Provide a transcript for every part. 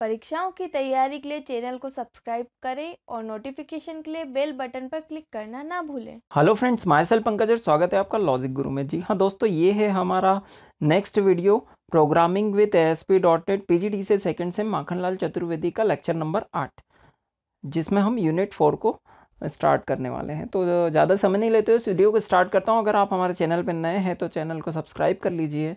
परीक्षाओं की तैयारी के लिए चैनल को सब्सक्राइब करें और नोटिफिकेशन के लिए बेल बटन पर क्लिक करना ना भूलें hello friends myself Pankaj और स्वागत है आपका लॉजिक गुरु में जी हाँ दोस्तों ये है हमारा next video programming with S P dot net P G D से सेकेंड से माखनलाल चतुर्वेदी का लेक्चर नंबर आठ जिसमें हम यूनिट फोर को स्टार्ट करने वाले हैं तो ज़्यादा समय नहीं लेते हुए इस वीडियो को स्टार्ट करता हूँ अगर आप हमारे चैनल पर नए हैं तो चैनल को सब्सक्राइब कर लीजिए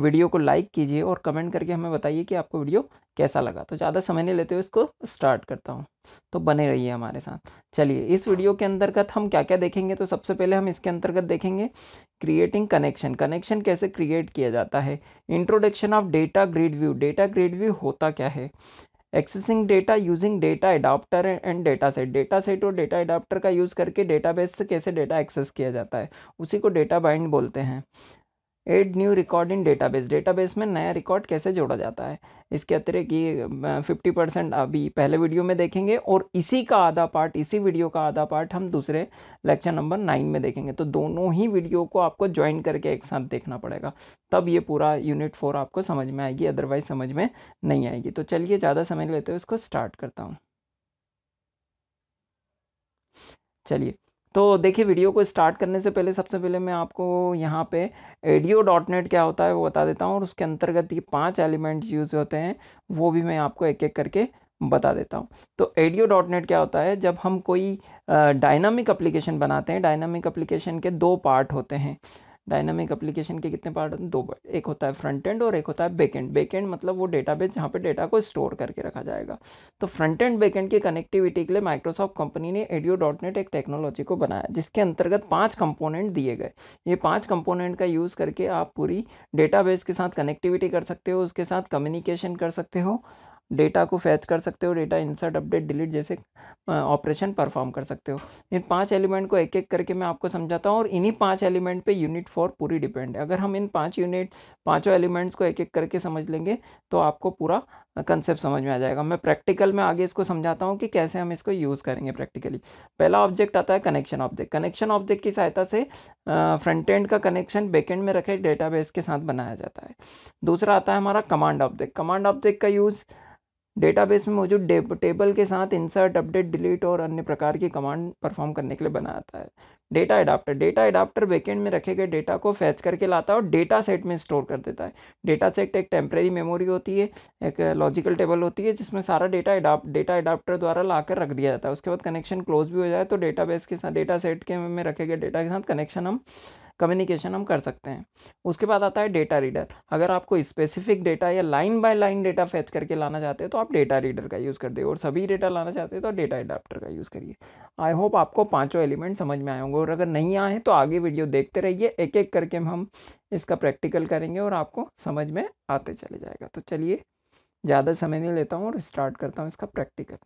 वीडियो को लाइक कीजिए और कमेंट करके हमें बताइए कि आपको वीडियो कैसा लगा तो ज़्यादा समय नहीं लेते हुए इसको स्टार्ट करता हूँ तो बने रहिए हमारे साथ चलिए इस वीडियो के अंतर्गत हम क्या क्या देखेंगे तो सबसे पहले हम इसके अंतर्गत देखेंगे क्रिएटिंग कनेक्शन कनेक्शन कैसे क्रिएट किया जाता है introduction of data grid view data grid view होता क्या है accessing data using data adapter and data set data set और डेटा एडाप्टर का यूज़ करके डेटाबेस से कैसे डेटा एक्सेस किया जाता है उसी को डेटा बाइंड बोलते हैं add new record in database database में नया रिकॉर्ड कैसे जोड़ा जाता है इसके अतिरिक्त ये फिफ्टी परसेंट अभी पहले वीडियो में देखेंगे और इसी का आधा पार्ट इसी वीडियो का आधा पार्ट हम दूसरे लेक्चर नंबर नाइन में देखेंगे तो दोनों ही वीडियो को आपको ज्वाइन करके एक साथ देखना पड़ेगा तब ये पूरा यूनिट फोर आपको समझ में आएगी अदरवाइज समझ में नहीं आएगी तो चलिए ज़्यादा समझ लेते हुए इसको स्टार्ट करता हूँ चलिए तो देखिए वीडियो को स्टार्ट करने से पहले सबसे पहले मैं आपको यहाँ पे एडियो डॉट नेट क्या होता है वो बता देता हूँ और उसके अंतर्गत ये पांच एलिमेंट्स यूज़ होते हैं वो भी मैं आपको एक एक करके बता देता हूँ तो एडियो डॉट नेट क्या होता है जब हम कोई डायनामिक अप्लीकेशन बनाते हैं डायनामिक अप्लीकेशन के दो पार्ट होते हैं डायनामिक एप्लीकेशन के कितने पार्ट होते हैं दो पार्ट एक होता है फ्रंट एंड और एक होता है बैक एंड बैक एंड मतलब वो डेटा बेस जहाँ पर डेटा को स्टोर करके रखा जाएगा तो फ्रंट एंड बैक एंड की कनेक्टिविटी के लिए माइक्रोसॉफ्ट कंपनी ने एडियो डॉट नेट एक टेक्नोलॉजी को बनाया जिसके अंतर्गत पाँच कंपोनेंट दिए गए ये पाँच कंपोनेंट का यूज़ करके आप पूरी डेटा बेस के साथ कनेक्टिविटी कर सकते हो उसके साथ कम्युनिकेशन कर सकते हो डेटा को फैच कर सकते हो डेटा इंसर्ट अपडेट डिलीट जैसे ऑपरेशन परफॉर्म कर सकते हो इन पांच एलिमेंट को एक एक करके मैं आपको समझाता हूँ और इन्हीं पांच एलिमेंट पे यूनिट फॉर पूरी डिपेंड है अगर हम इन पांच यूनिट पांचों एलिमेंट्स को एक एक करके समझ लेंगे तो आपको पूरा कंसेप्ट समझ में आ जाएगा मैं प्रैक्टिकल में आगे इसको समझाता हूँ कि कैसे हम इसको यूज़ करेंगे प्रैक्टिकली पहला ऑब्जेक्ट आता है कनेक्शन ऑब्जेक्ट कनेक्शन ऑब्जेक्ट की सहायता से फ्रंट एंड का कनेक्शन बैक एंड में रखे डेटाबेस के साथ बनाया जाता है दूसरा आता है हमारा कमांड ऑब्जेक्ट कमांड ऑब्जेक्ट का यूज़ डेटाबेस में मौजूद टेबल के साथ इंसर्ट अपडेट डिलीट और अन्य प्रकार की कमांड परफॉर्म करने के लिए बनाता है data adapter data adapter backend में रखे गए डेटा को फैच करके लाता है और डेटा सेट में स्टोर कर देता है डेटा सेट एक टेम्प्रेरी मेमोरी होती है एक लॉजिकल टेबल होती है जिसमें सारा डेटा एडाप डेटा एडाप्टर द्वारा ला कर रख दिया जाता है उसके बाद कनेक्शन क्लोज भी हो जाए तो डेटाबेस के साथ डेटा सेट के में रखे गए डेटा के साथ कनेक्शन हम कम्युनिकेशन हम कर सकते हैं उसके बाद आता है डेटा रीडर अगर आपको स्पेसिफिक डेटा या line by line data fetch करके लाना चाहते हैं तो आप डेटा रीडर का यूज़ कर दे और सभी डेटा लाना चाहते हैं तो डेटा एडाप्टर का यूज़ करिए आई होप आपको पाँचों एलिमेंट समझ में आए होंगे और अगर नहीं आए तो आगे वीडियो देखते रहिए एक एक करके हम इसका प्रैक्टिकल करेंगे और आपको समझ में आते चले जाएगा तो चलिए ज़्यादा समय नहीं लेता हूँ और स्टार्ट करता हूँ इसका प्रैक्टिकल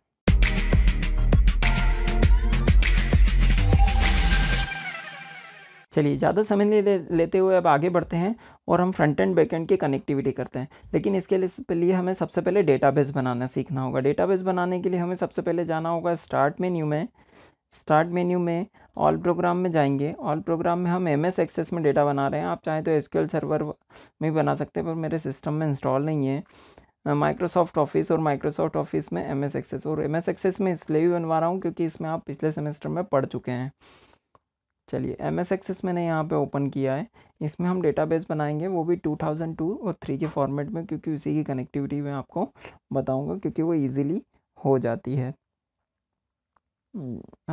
चलिए ज़्यादा समय नहीं ले, लेते हुए अब आगे बढ़ते हैं और हम फ्रंट एंड बैक एंड की कनेक्टिविटी करते हैं लेकिन इसके लिए हमें सबसे पहले डेटाबेस बनाना सीखना होगा डेटाबेस बनाने के लिए हमें सबसे पहले जाना होगा स्टार्ट मेन्यू में स्टार्ट मेन्यू में ऑल प्रोग्राम में जाएंगे ऑल प्रोग्राम में हम एम एस एक्सेस में डेटा बना रहे हैं आप चाहें तो एस सर्वर में भी बना सकते हैं पर मेरे सिस्टम में इंस्टॉल नहीं है माइक्रोसॉफ्ट ऑफिस और माइक्रोसॉफ्ट ऑफिस में एम एस एक्सेस और एम एस एक्सेस में इसलिए भी बनवा रहा हूँ क्योंकि इसमें आप पिछले सेमेस्टर में पढ़ चुके हैं चलिए एम एस एक्सेस मैंने यहाँ पे ओपन किया है इसमें हम डेटाबेस बनाएंगे वो भी 2002 और 3 के फॉर्मेट में क्योंकि उसी की कनेक्टिविटी मैं आपको बताऊंगा क्योंकि वो इजीली हो जाती है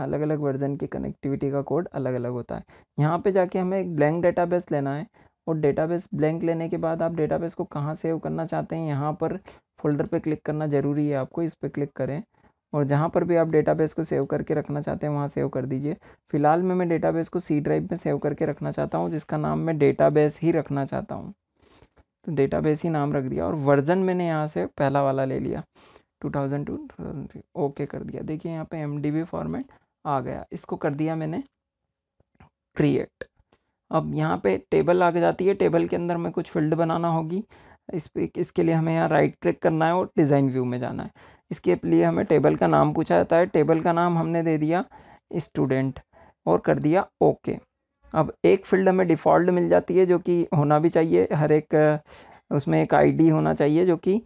अलग अलग वर्जन की कनेक्टिविटी का कोड अलग अलग होता है यहाँ पे जाके हमें एक ब्लैंक डेटाबेस लेना है और डेटाबेस ब्लैंक लेने के बाद आप डेटाबेस को कहाँ सेव करना चाहते हैं यहाँ पर फोल्डर पे क्लिक करना ज़रूरी है आपको इस पर क्लिक करें और जहाँ पर भी आप डेटाबेस को सेव करके रखना चाहते हैं वहाँ सेव कर दीजिए फ़िलहाल में मैं डेटाबेस को सी ड्राइव में सेव करके रखना चाहता हूँ जिसका नाम मैं डेटाबेस ही रखना चाहता हूँ तो डेटाबेस ही नाम रख दिया और वर्ज़न मैंने यहाँ से पहला वाला ले लिया 2002 2003 ओके कर दिया देखिए यहाँ पे एम फॉर्मेट आ गया इसको कर दिया मैंने क्रिएट अब यहाँ पे टेबल आ जाती है टेबल के अंदर हमें कुछ फील्ड बनाना होगी इस पर इसके लिए हमें यहाँ राइट क्लिक करना है और डिज़ाइन व्यू में जाना है इसके लिए हमें टेबल का नाम पूछा जाता है टेबल का नाम हमने दे दिया स्टूडेंट और कर दिया ओके अब एक फील्ड हमें डिफ़ॉल्ट मिल जाती है जो कि होना भी चाहिए हर एक उसमें एक आईडी होना चाहिए जो कि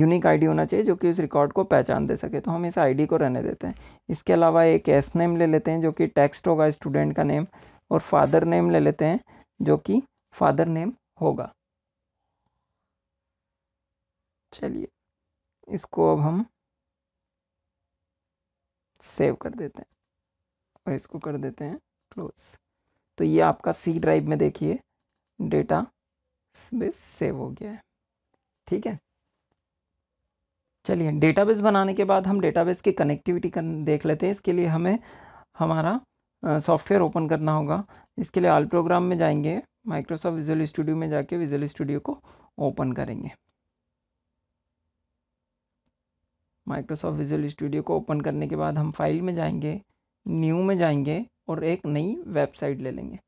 यूनिक आईडी होना चाहिए जो कि उस रिकॉर्ड को पहचान दे सके तो हम इस आईडी को रहने देते हैं इसके अलावा एक एस नेम ले लेते हैं जो कि टेक्स्ट होगा स्टूडेंट का नेम और फादर नेम ले लेते हैं जो कि फादर नेम होगा चलिए इसको अब हम सेव कर देते हैं और इसको कर देते हैं क्लोज तो ये आपका सी ड्राइव में देखिए डेटा बेस सेव हो गया है ठीक है चलिए डेटाबेस बनाने के बाद हम डेटाबेस की कनेक्टिविटी कर देख लेते हैं इसके लिए हमें हमारा सॉफ्टवेयर ओपन करना होगा इसके लिए आल प्रोग्राम में जाएंगे माइक्रोसॉफ्ट विजुअल स्टूडियो में जाके विजुअल स्टूडियो को ओपन करेंगे माइक्रोसॉफ्ट विजुअल स्टूडियो को ओपन करने के बाद हम फाइल में जाएंगे न्यू में जाएंगे और एक नई वेबसाइट ले लेंगे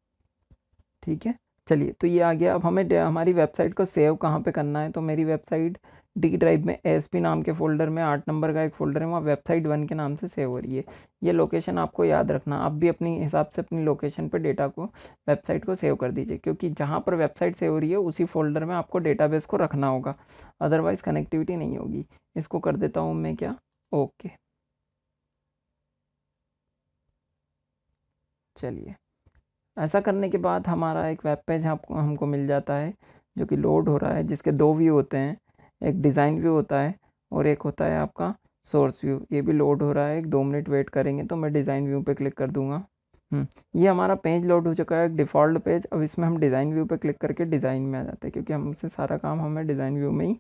ठीक है चलिए तो ये आ गया अब हमें हमारी वेबसाइट को सेव कहाँ पे करना है तो मेरी वेबसाइट डी ड्राइव में एस पी नाम के फोल्डर में आठ नंबर का एक फोल्डर है वहाँ वेबसाइट वन के नाम से सेव हो रही है ये लोकेशन आपको याद रखना आप भी अपने हिसाब से अपनी लोकेशन पर डेटा को वेबसाइट को सेव कर दीजिए क्योंकि जहाँ पर वेबसाइट सेव हो रही है उसी फोल्डर में आपको डेटाबेस को रखना होगा अदरवाइज़ कनेक्टिविटी नहीं होगी इसको कर देता हूँ मैं क्या ओके चलिए ऐसा करने के बाद हमारा एक वेब पेज आपको हमको मिल जाता है जो कि लोड हो रहा है जिसके दो व्यू होते हैं एक डिज़ाइन व्यू होता है और एक होता है आपका सोर्स व्यू ये भी लोड हो रहा है एक दो मिनट वेट करेंगे तो मैं डिज़ाइन व्यू पे क्लिक कर दूंगा हम्म, ये हमारा पेज लोड हो चुका है एक डिफ़ॉल्ट पेज अब इसमें हम डिज़ाइन व्यू पे क्लिक करके डिज़ाइन में आ जाते हैं क्योंकि हमसे सारा काम हमें डिज़ाइन व्यू में ही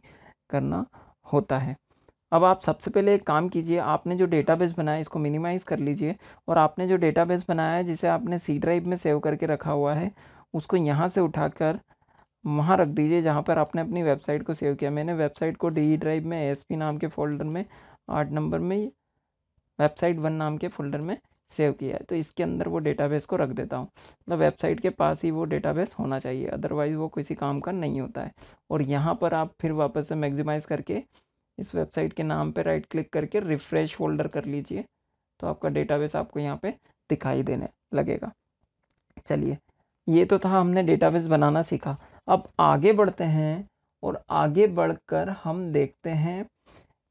करना होता है अब आप सबसे पहले एक काम कीजिए आपने जो डेटाबेस बनाया इसको मिनिमाइज़ कर लीजिए और आपने जो डेटाबेस बनाया है जिसे आपने सी ड्राइव में सेव करके रखा हुआ है उसको यहाँ से उठाकर वहाँ रख दीजिए जहाँ पर आपने अपनी वेबसाइट को सेव किया मैंने वेबसाइट को डी ड्राइव में एस नाम के फोल्डर में आठ नंबर में वेबसाइट वन नाम के फोल्डर में सेव किया है तो इसके अंदर वो डेटाबेस को रख देता हूँ मतलब वेबसाइट के पास ही वो डेटाबेस होना चाहिए अदरवाइज़ वो किसी काम का नहीं होता है और यहाँ पर आप फिर वापस से मैक्सिमाइज़ करके इस वेबसाइट के नाम पर राइट क्लिक करके रिफ़्रेश फोल्डर कर लीजिए तो आपका डेटाबेस आपको यहाँ पर दिखाई देने लगेगा चलिए ये तो था हमने डेटाबेस बनाना सीखा अब आगे बढ़ते हैं और आगे बढ़कर हम देखते हैं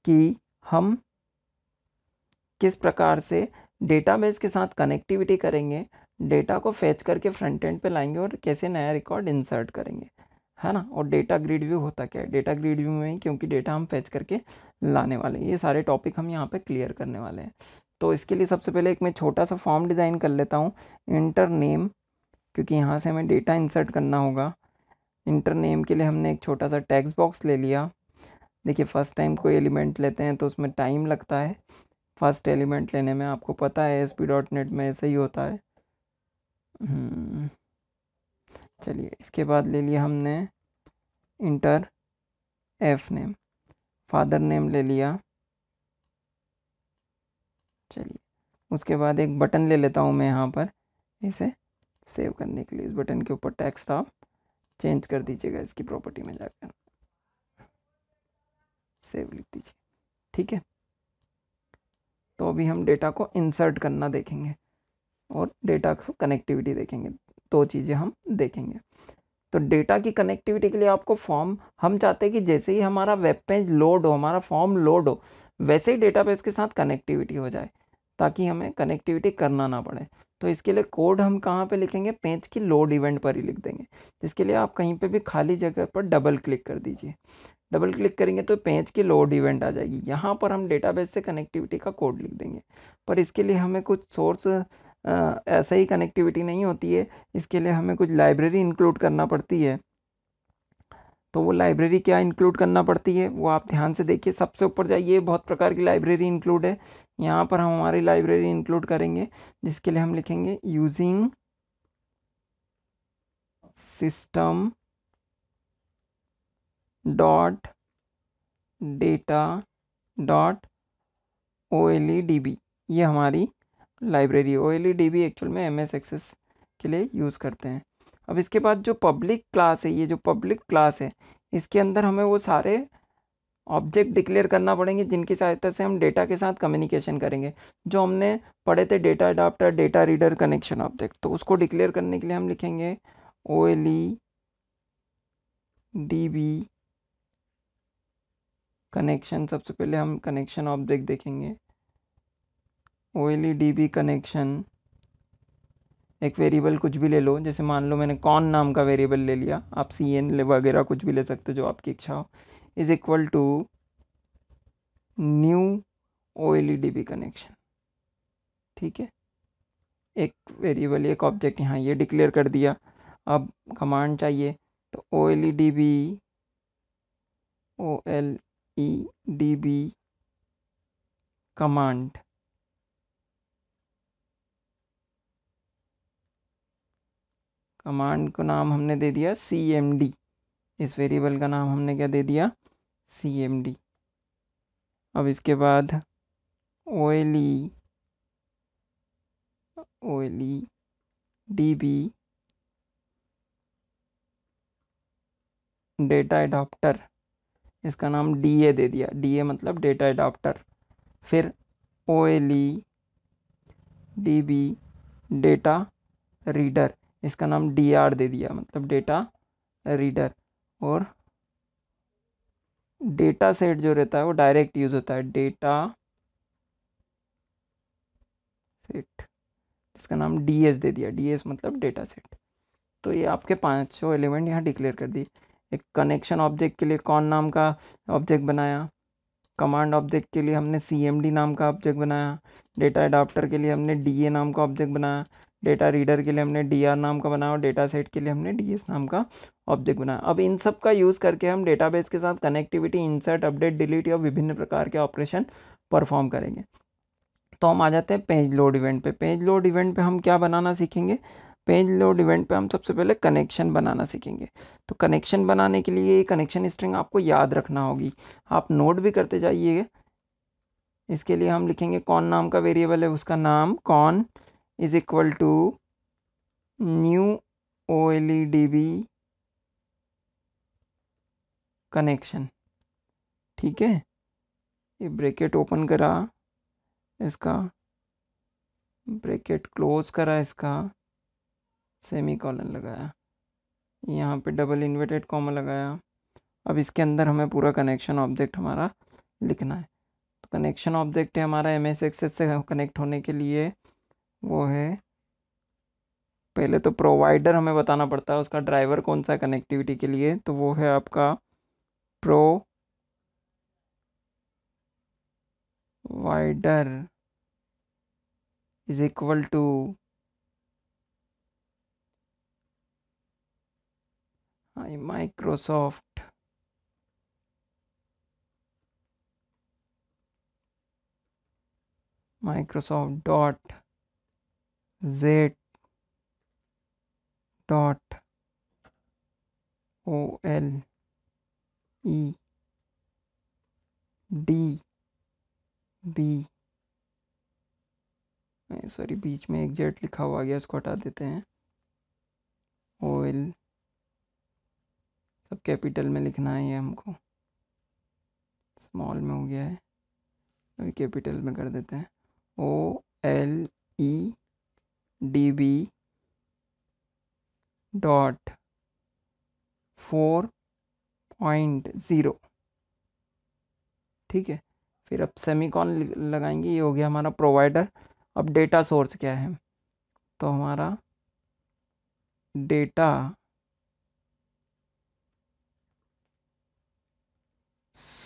कि हम किस प्रकार से डेटा बेस के साथ कनेक्टिविटी करेंगे डेटा को फेच करके फ्रंट एंड पे लाएंगे और कैसे नया रिकॉर्ड इंसर्ट करेंगे है ना और डेटा ग्रिड व्यू होता क्या है डेटा ग्रिड व्यू में क्योंकि डेटा हम फेच करके लाने वाले हैं ये सारे टॉपिक हम यहाँ पे क्लियर करने वाले हैं तो इसके लिए सबसे पहले एक मैं छोटा सा फॉर्म डिज़ाइन कर लेता हूँ इंटर नेम क्योंकि यहाँ से हमें डेटा इंसर्ट करना होगा इंटर नेम के लिए हमने एक छोटा सा टेक्स्ट बॉक्स ले लिया देखिए फर्स्ट टाइम कोई एलिमेंट लेते हैं तो उसमें टाइम लगता है फर्स्ट एलिमेंट लेने में आपको पता है एस पी डॉट नेट में ऐसे ही होता है हम्म, चलिए इसके बाद ले लिया हमने enter F name father name ले लिया चलिए उसके बाद एक बटन ले लेता हूँ मैं यहाँ पर इसे सेव करने के लिए इस बटन के ऊपर टेक्स्ट आप चेंज कर दीजिएगा इसकी प्रॉपर्टी में जाकर सेव लिख दीजिए ठीक है तो अभी हम डेटा को इंसर्ट करना देखेंगे और डेटा को कनेक्टिविटी देखेंगे दो चीज़ें हम देखेंगे तो डेटा की कनेक्टिविटी के लिए आपको फॉर्म हम चाहते हैं कि जैसे ही हमारा वेब पेज लोड हो हमारा फॉर्म लोड हो वैसे ही डेटा के साथ कनेक्टिविटी हो जाए ताकि हमें कनेक्टिविटी करना ना पड़े तो इसके लिए कोड हम कहाँ पे लिखेंगे पेज की लोड इवेंट पर ही लिख देंगे जिसके लिए आप कहीं पे भी खाली जगह पर डबल क्लिक कर दीजिए डबल क्लिक करेंगे तो पेज की लोड इवेंट आ जाएगी यहाँ पर हम डेटाबेस से कनेक्टिविटी का कोड लिख देंगे पर इसके लिए हमें कुछ सोर्स ऐसा ही कनेक्टिविटी नहीं होती है इसके लिए हमें कुछ लाइब्रेरी इंक्लूड करना पड़ती है तो वो लाइब्रेरी क्या इंक्लूड करना पड़ती है वो आप ध्यान से देखिए सबसे ऊपर जाइए बहुत प्रकार की लाइब्रेरी इंक्लूड है यहाँ पर हम हमारी लाइब्रेरी इंक्लूड करेंगे जिसके लिए हम लिखेंगे using system dot data dot O L E D B ये हमारी library O L E D B actual में एम एस एक्सेस के लिए यूज़ करते हैं अब इसके बाद जो पब्लिक क्लास है ये जो पब्लिक क्लास है इसके अंदर हमें वो सारे ऑब्जेक्ट डिक्लेयर करना पड़ेंगे जिनकी सहायता से हम डेटा के साथ कम्युनिकेशन करेंगे जो हमने पढ़े थे data adapter data reader connection object तो उसको डिक्लेयर करने के लिए हम लिखेंगे O L E D B connection सबसे पहले हम कनेक्शन ऑब्जेक्ट देखेंगे O L E D B connection एक वेरिएबल कुछ भी ले लो जैसे मान लो मैंने कौन नाम का वेरिएबल ले लिया आप सी एन वगैरह कुछ भी ले सकते हो जो आपकी इच्छा हो is equal to new O L E D B connection ठीक है एक वेरिएबल एक ऑब्जेक्ट यहाँ ये डिक्लेयर कर दिया अब कमांड चाहिए तो O L E D B O L edb command command को नाम हमने दे दिया सी एम डी इस वेरिएबल का नाम हमने क्या दे दिया सी एम डी अब इसके बाद OLE OLE D B data adapter इसका नाम डी ए दे दिया डी ए मतलब डेटा एडाप्टर फिर O L E D B data reader इसका नाम डी आर दे दिया मतलब डेटा रीडर और डेटा सेट जो रहता है वो डायरेक्ट यूज़ होता है डेटा सेट इसका नाम डी एस दे दिया डी एस मतलब डेटा सेट तो ये आपके पाँचों एलिमेंट यहाँ डिक्लेयर कर दिए एक कनेक्शन ऑब्जेक्ट के लिए कौन नाम का ऑब्जेक्ट बनाया कमांड ऑब्जेक्ट के लिए हमने सी नाम का ऑब्जेक्ट बनाया डेटा अडाप्टर के लिए हमने डी नाम का ऑब्जेक्ट बनाया डेटा रीडर के लिए हमने डी नाम का बनाया और डेटा सेट के लिए हमने डी नाम का ऑब्जेक्ट बनाया अब इन सब का यूज़ करके हम डेटाबेस के साथ कनेक्टिविटी इंसर्ट अपडेट डिलीट या विभिन्न प्रकार के ऑपरेशन परफॉर्म करेंगे तो हम आ जाते हैं पेज लोड इवेंट पे पेज लोड इवेंट पे हम क्या बनाना सीखेंगे पेज लोड इवेंट पे हम सबसे पहले कनेक्शन बनाना सीखेंगे तो कनेक्शन बनाने के लिए कनेक्शन स्ट्रिंग आपको याद रखना होगी आप नोट भी करते जाइए इसके लिए हम लिखेंगे कौन नाम का वेरिएबल है उसका नाम कौन is equal to new O L E D B connection ठीक है ये ब्रैकेट ओपन करा इसका ब्रैकेट क्लोज करा इसका सेमी कॉलन लगाया यहाँ पे डबल इन्वर्टेड कॉमा लगाया अब इसके अंदर हमें पूरा कनेक्शन ऑब्जेक्ट हमारा लिखना है तो कनेक्शन ऑब्जेक्ट है हमारा एम एस एक्सेस से कनेक्ट होने के लिए वो है पहले तो प्रोवाइडर हमें बताना पड़ता है उसका ड्राइवर कौन सा है कनेक्टिविटी के लिए तो वो है आपका provider is equal to Microsoft Microsoft dot Z dot O L E D B sorry बीच में एक जेट लिखा हुआ गया इसको हटा देते हैं ओ एल कैपिटल में लिखना है ये हमको स्मॉल में हो गया है अभी कैपिटल में कर देते हैं O L E D B dot four point zero ठीक है फिर अब सेमीकॉन लगाएंगे ये हो गया हमारा प्रोवाइडर अब डेटा सोर्स क्या है तो हमारा data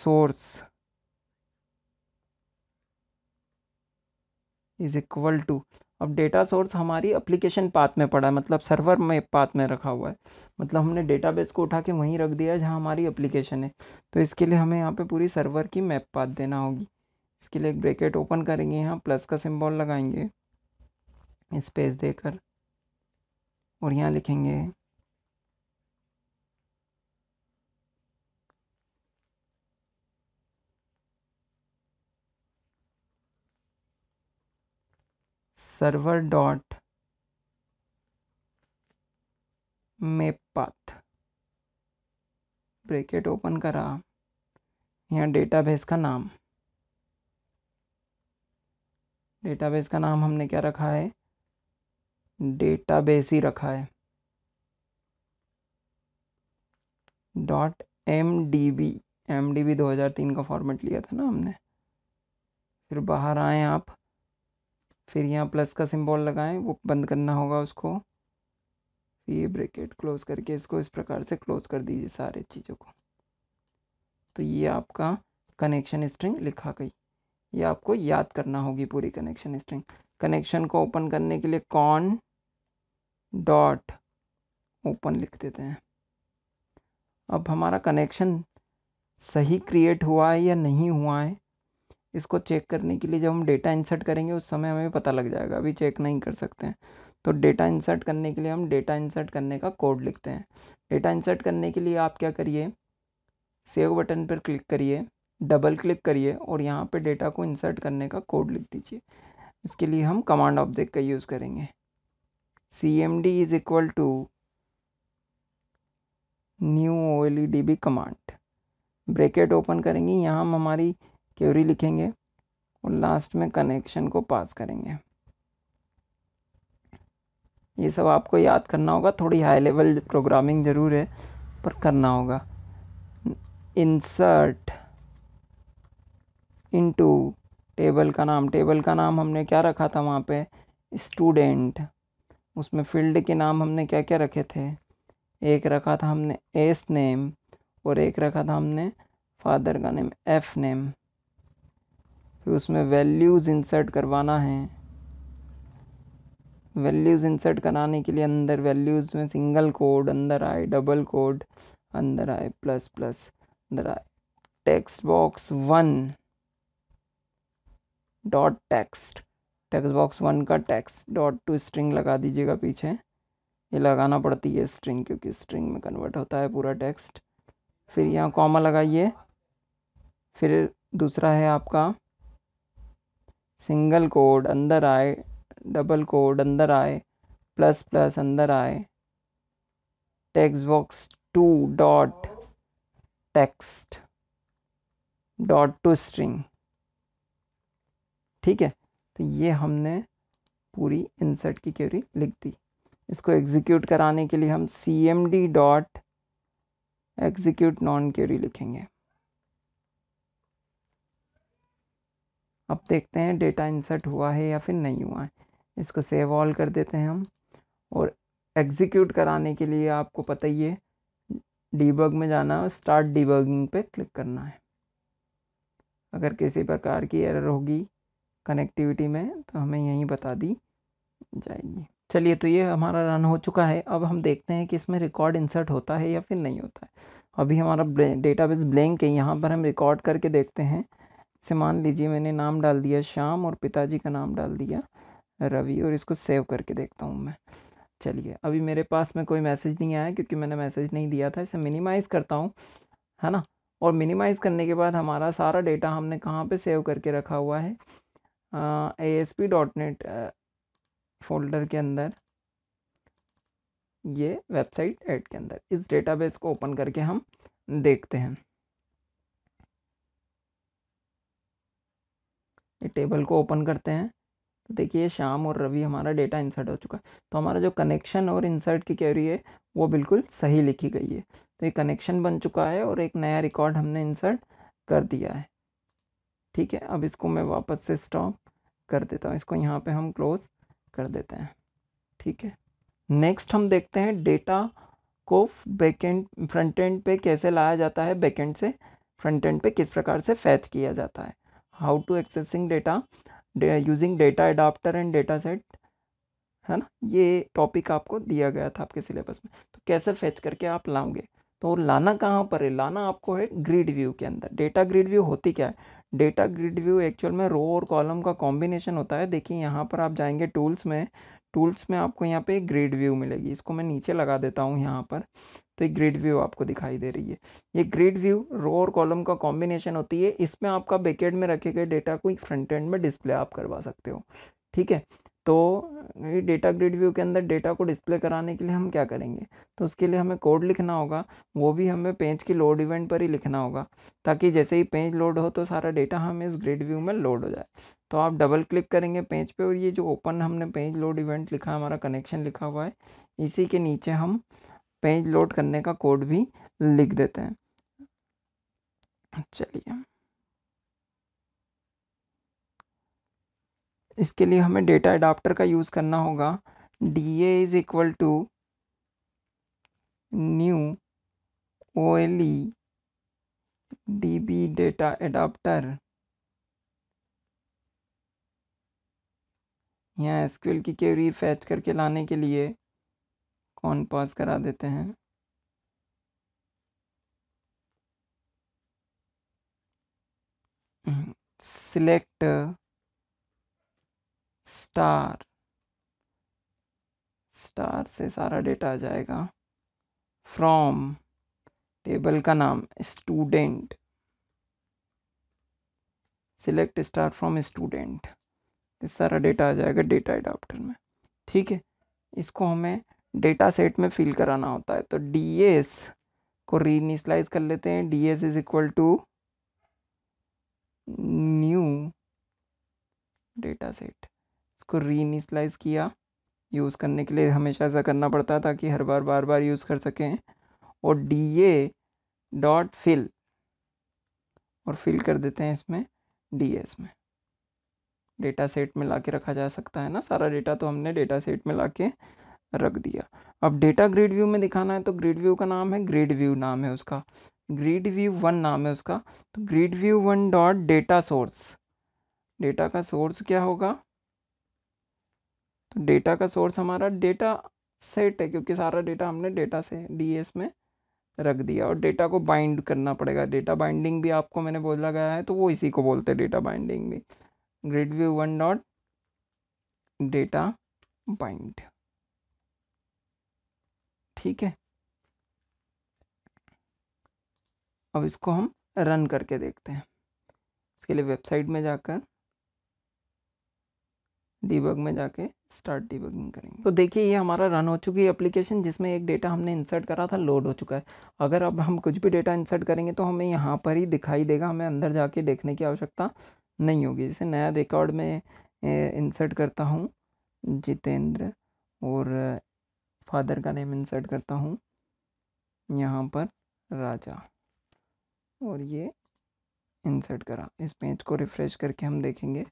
source is equal to अब डेटा सोर्स हमारी एप्लीकेशन पाथ में पड़ा है मतलब सर्वर में पाथ में रखा हुआ है मतलब हमने डेटाबेस को उठा के वहीं रख दिया है जहाँ हमारी एप्लीकेशन है तो इसके लिए हमें यहाँ पे पूरी सर्वर की मैप पाथ देना होगी इसके लिए एक ब्रैकेट ओपन करेंगे यहाँ प्लस का सिंबल लगाएंगे स्पेस देकर और यहाँ लिखेंगे server dot map path bracket open करा यहाँ डेटाबेस का नाम डेटाबेस का नाम हमने क्या रखा है डेटाबेस ही रखा है dot M D B M D B दो हज़ार तीन का फॉर्मेट लिया था ना हमने फिर बाहर आए आप फिर यहाँ प्लस का सिंबल लगाएं वो बंद करना होगा उसको फिर ये ब्रैकेट क्लोज करके इसको इस प्रकार से क्लोज कर दीजिए सारे चीज़ों को तो ये आपका कनेक्शन स्ट्रिंग लिखा गई ये आपको याद करना होगी पूरी कनेक्शन स्ट्रिंग कनेक्शन को ओपन करने के लिए कॉन डॉट ओपन लिख देते हैं अब हमारा कनेक्शन सही क्रिएट हुआ है या नहीं हुआ है इसको चेक करने के लिए जब हम डेटा इंसर्ट करेंगे उस समय हमें पता लग जाएगा अभी चेक नहीं कर सकते हैं तो डेटा इंसर्ट करने के लिए हम डेटा इंसर्ट करने का कोड लिखते हैं डेटा इंसर्ट करने के लिए आप क्या करिए सेव बटन पर क्लिक करिए डबल क्लिक करिए और यहाँ पर डेटा को इंसर्ट करने का कोड लिख दीजिए इसके लिए हम कमांड ऑब्जेक्ट का यूज़ करेंगे C M D is equal to new O L E D B command bracket open करेंगे यहाँ हम हमारी क्यूरी लिखेंगे और लास्ट में कनेक्शन को पास करेंगे ये सब आपको याद करना होगा थोड़ी हाई लेवल प्रोग्रामिंग ज़रूर है पर करना होगा इंसर्ट इनटू टेबल का नाम टेबल का नाम हमने क्या रखा था वहाँ पे स्टूडेंट उसमें फील्ड के नाम हमने क्या क्या रखे थे एक रखा था हमने एस नेम और एक रखा था हमने फादर का नेम एफ नेम फिर उसमें वैल्यूज़ इंसर्ट करवाना है वैल्यूज़ इंसर्ट कराने के लिए अंदर वैल्यूज़ में सिंगल कोड अंदर आए डबल कोड अंदर आए प्लस प्लस अंदर आए text box one dot text text box one का टेक्स्ट डॉट टू स्ट्रिंग लगा दीजिएगा पीछे ये लगाना पड़ती है स्ट्रिंग क्योंकि स्ट्रिंग में कन्वर्ट होता है पूरा टेक्स्ट फिर यहाँ कॉमा लगाइए फिर दूसरा है आपका सिंगल कोड अंदर आए डबल कोड अंदर आए प्लस प्लस अंदर आए text box two dot text dot to string ठीक है तो ये हमने पूरी इंसर्ट की क्यूरी लिख दी इसको एग्जीक्यूट कराने के लिए हम C M D dot execute non query लिखेंगे अब देखते हैं डेटा इंसर्ट हुआ है या फिर नहीं हुआ है इसको सेव ऑल कर देते हैं हम और एग्जीक्यूट कराने के लिए आपको पता ही है डीबग में जाना है स्टार्ट डीबगिंग पे क्लिक करना है अगर किसी प्रकार की एरर होगी कनेक्टिविटी में तो हमें यहीं बता दी जाएगी चलिए तो ये हमारा रन हो चुका है अब हम देखते हैं कि इसमें रिकॉर्ड इंसर्ट होता है या फिर नहीं होता है अभी हमारा डेटाबेस ब्लैंक है यहाँ पर हम रिकॉर्ड करके देखते हैं से मान लीजिए मैंने नाम डाल दिया श्याम और पिताजी का नाम डाल दिया रवि और इसको सेव करके देखता हूँ मैं चलिए अभी मेरे पास में कोई मैसेज नहीं आया क्योंकि मैंने मैसेज नहीं दिया था इसे मिनिमाइज़ करता हूँ है ना और मिनिमाइज़ करने के बाद हमारा सारा डेटा हमने कहाँ पे सेव करके रखा हुआ है A S P dot net folder के अंदर ये वेबसाइट एड के अंदर इस डेटाबेस को ओपन करके हम देखते हैं ये टेबल को ओपन करते हैं तो देखिए शाम और रवि हमारा डेटा इंसर्ट हो चुका है तो हमारा जो कनेक्शन और इंसर्ट की क्वेरी है वो बिल्कुल सही लिखी गई है तो ये कनेक्शन बन चुका है और एक नया रिकॉर्ड हमने इंसर्ट कर दिया है ठीक है अब इसको मैं वापस से स्टॉप कर देता हूँ इसको यहाँ पे हम क्लोज़ कर देते हैं ठीक है नेक्स्ट हम देखते हैं डेटा को बैकेंड फ्रंट एंड पे कैसे लाया जाता है बैकेंड से फ्रंट एंड पे किस प्रकार से फैच किया जाता है how to accessing data using data adapter and data set है ना ये टॉपिक आपको दिया गया था आपके सिलेबस में तो कैसे फेच करके आप लाओगे तो लाना कहाँ पर है लाना आपको है ग्रिड व्यू के अंदर डेटा ग्रिड व्यू होती क्या है डेटा ग्रिड व्यू एक्चुअल में रो और कॉलम का कॉम्बिनेशन होता है देखिए यहाँ पर आप जाएंगे टूल्स में टूल्स में आपको यहाँ पे ग्रेड व्यू मिलेगी इसको मैं नीचे लगा देता हूँ यहाँ पर तो ये ग्रिड व्यू आपको दिखाई दे रही है ये ग्रेड व्यू रो और कॉलम का कॉम्बिनेशन होती है इसमें आपका बेकेट में रखे गए डेटा को फ्रंट एंड में डिस्प्ले आप करवा सकते हो ठीक है तो ये डेटा ग्रिड व्यू के अंदर डेटा को डिस्प्ले कराने के लिए हम क्या करेंगे तो उसके लिए हमें कोड लिखना होगा वो भी हमें पेज की लोड इवेंट पर ही लिखना होगा ताकि जैसे ही पेज लोड हो तो सारा डेटा हमें इस ग्रिड व्यू में लोड हो जाए तो आप डबल क्लिक करेंगे पेज पे और ये जो ओपन हमने पेज लोड इवेंट लिखा है हमारा कनेक्शन लिखा हुआ है इसी के नीचे हम पेज लोड करने का कोड भी लिख देते हैं चलिए इसके लिए हमें डेटा एडाप्टर का यूज़ करना होगा D A is equal to new O L E D B data adapter यहाँ एस की क्वेरी फैच करके लाने के लिए कौन पॉज करा देते हैं सिलेक्ट स्टार स्टार से सारा डेटा आ जाएगा फ्रॉम टेबल का नाम student select star from student तो सारा डेटा आ जाएगा डेटा एडाप्टर में ठीक है इसको हमें डेटा सेट में फिल कराना होता है तो डी एस को रीनिस्लाइज़ कर लेते हैं D S is equal to new data set इसको रीनिस्लाइज़ किया यूज़ करने के लिए हमेशा ऐसा करना पड़ता है ताकि हर बार बार बार यूज़ कर सकें और डी ए डॉट फिल और फिल कर देते हैं इसमें डी एस में डेटा सेट में ला के रखा जा सकता है ना सारा डेटा तो हमने डेटा सेट में ला के रख दिया अब डेटा ग्रिड व्यू में दिखाना है तो ग्रिड व्यू का नाम है ग्रिड व्यू नाम है उसका ग्रिड व्यू वन नाम है उसका तो grid view one dot data source data का सोर्स क्या होगा तो डेटा का सोर्स हमारा डेटा सेट है क्योंकि सारा डेटा हमने डेटा से डी में रख दिया और डेटा को बाइंड करना पड़ेगा डेटा बाइंडिंग भी आपको मैंने बोला गया है तो वो इसी को बोलते हैं डेटा बाइंडिंग भी grid view one dot data bind ठीक है अब इसको हम रन करके देखते हैं इसके लिए वेबसाइट में जाकर डीबग में जाके स्टार्ट डीबगिंग करेंगे तो देखिए ये हमारा रन हो चुकी है एप्लीकेशन जिसमें एक डेटा हमने इंसर्ट करा था लोड हो चुका है अगर अब हम कुछ भी डेटा इंसर्ट करेंगे तो हमें यहाँ पर ही दिखाई देगा हमें अंदर जाके देखने की आवश्यकता नहीं होगी जैसे नया रिकॉर्ड में इंसर्ट करता हूँ जितेंद्र और फादर का नेम इंसर्ट करता हूँ यहाँ पर राजा और ये इंसर्ट करा इस पेज को रिफ़्रेश करके हम देखेंगे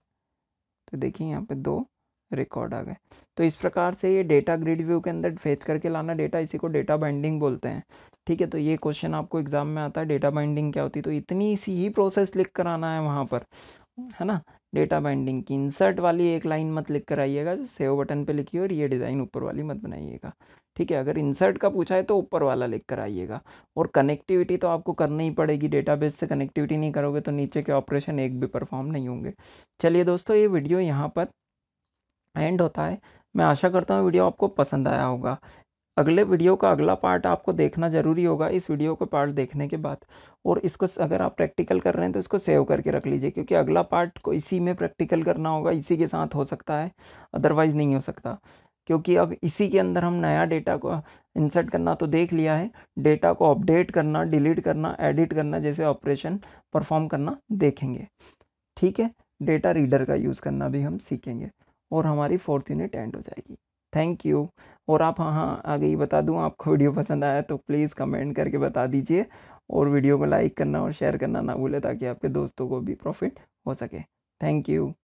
तो देखिए यहाँ पे दो रिकॉर्ड आ गए तो इस प्रकार से ये डेटा ग्रिड व्यू के अंदर फेच करके लाना डेटा इसी को डेटा बाइंडिंग बोलते हैं ठीक है तो ये क्वेश्चन आपको एग्ज़ाम में आता है डेटा बाइंडिंग क्या होती है तो इतनी सी ही प्रोसेस लिख कर आना है वहाँ पर है ना डेटा बाइंडिंग की इंसर्ट वाली एक लाइन मत लिख कर आइएगा जो सेव बटन पे लिखी और ये डिज़ाइन ऊपर वाली मत बनाइएगा ठीक है अगर इंसर्ट का पूछा है तो ऊपर वाला लिख कर आइएगा और कनेक्टिविटी तो आपको करनी ही पड़ेगी डेटाबेस से कनेक्टिविटी नहीं करोगे तो नीचे के ऑपरेशन एक भी परफॉर्म नहीं होंगे चलिए दोस्तों ये वीडियो यहाँ पर एंड होता है मैं आशा करता हूँ वीडियो आपको पसंद आया होगा अगले वीडियो का अगला पार्ट आपको देखना ज़रूरी होगा इस वीडियो को पार्ट देखने के बाद और इसको अगर आप प्रैक्टिकल कर रहे हैं तो इसको सेव करके रख लीजिए क्योंकि अगला पार्ट को इसी में प्रैक्टिकल करना होगा इसी के साथ हो सकता है अदरवाइज़ नहीं हो सकता क्योंकि अब इसी के अंदर हम नया डेटा को इंसर्ट करना तो देख लिया है डेटा को अपडेट करना डिलीट करना एडिट करना जैसे ऑपरेशन परफॉर्म करना देखेंगे ठीक है डेटा रीडर का यूज़ करना भी हम सीखेंगे और हमारी फोर्थ यूनिट एंड हो जाएगी थैंक यू और आप हाँ हाँ आगे ही बता दूँ आपको वीडियो पसंद आया तो प्लीज़ कमेंट करके बता दीजिए और वीडियो को लाइक करना और शेयर करना ना भूलें ताकि आपके दोस्तों को भी प्रॉफिट हो सके थैंक यू